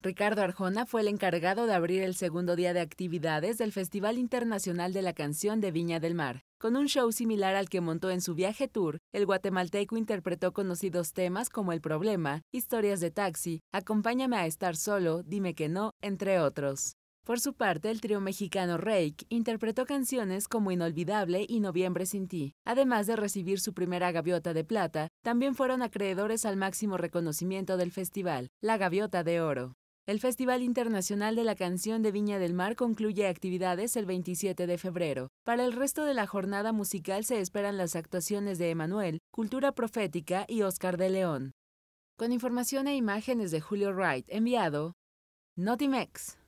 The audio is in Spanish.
Ricardo Arjona fue el encargado de abrir el segundo día de actividades del Festival Internacional de la Canción de Viña del Mar. Con un show similar al que montó en su viaje tour, el guatemalteco interpretó conocidos temas como El Problema, Historias de Taxi, Acompáñame a estar solo, Dime que no, entre otros. Por su parte, el trío mexicano Rake interpretó canciones como Inolvidable y Noviembre sin ti. Además de recibir su primera gaviota de plata, también fueron acreedores al máximo reconocimiento del festival, la gaviota de oro. El Festival Internacional de la Canción de Viña del Mar concluye actividades el 27 de febrero. Para el resto de la jornada musical se esperan las actuaciones de Emanuel, Cultura Profética y Oscar de León. Con información e imágenes de Julio Wright, enviado Notimex.